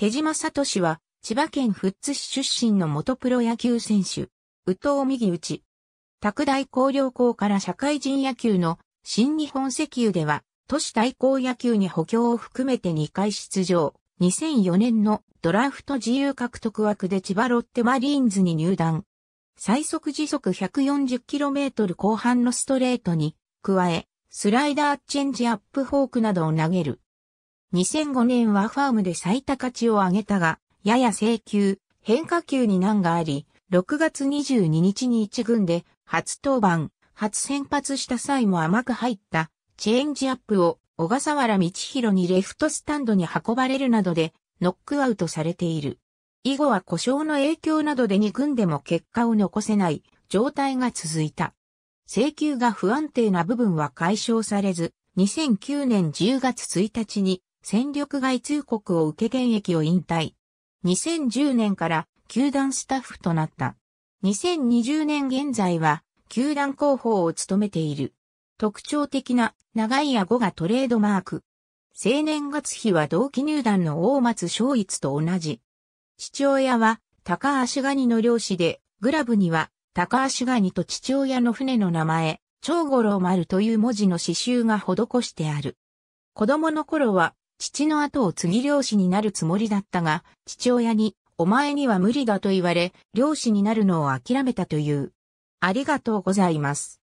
手島聡は、千葉県富津市出身の元プロ野球選手、宇藤右内。拓大工業校から社会人野球の新日本石油では、都市対抗野球に補強を含めて2回出場。2004年のドラフト自由獲得枠で千葉ロッテマリーンズに入団。最速時速 140km 後半のストレートに、加え、スライダーチェンジアップフォークなどを投げる。2005年はファームで最多価値を上げたが、やや請求、変化球に難があり、6月22日に1軍で初登板、初先発した際も甘く入ったチェンジアップを小笠原道弘にレフトスタンドに運ばれるなどでノックアウトされている。以後は故障の影響などで2軍でも結果を残せない状態が続いた。請求が不安定な部分は解消されず、2009年10月1日に戦力外通告を受け現役を引退。2010年から球団スタッフとなった。2020年現在は球団広報を務めている。特徴的な長い顎がトレードマーク。青年月日は同期入団の大松昭一と同じ。父親は高橋ガニの漁師で、グラブには高橋ガニと父親の船の名前、長五郎丸という文字の刺繍が施してある。子供の頃は父の後を継ぎ漁師になるつもりだったが、父親に、お前には無理だと言われ、漁師になるのを諦めたという。ありがとうございます。